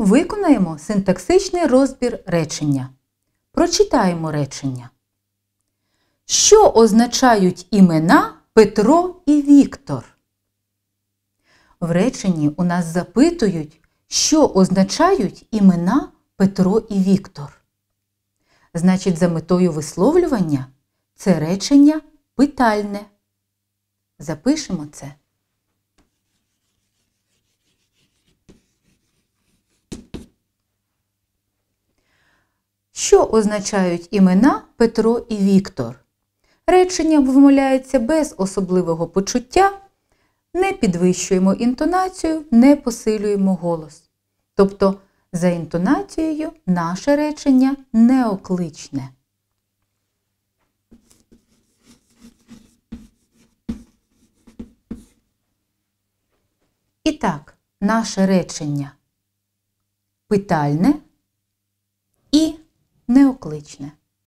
Виконаємо синтаксичний розбір речення. Прочитаємо речення. Що означають імена Петро і Віктор? В реченні у нас запитують, що означають імена Петро і Віктор. Значить, за метою висловлювання це речення питальне. Запишемо це. Що означають імена Петро і Віктор? Речення вимовляється без особливого почуття, не підвищуємо інтонацію, не посилюємо голос. Тобто, за інтонацією наше речення неокличне. І так, наше речення питальне кличне.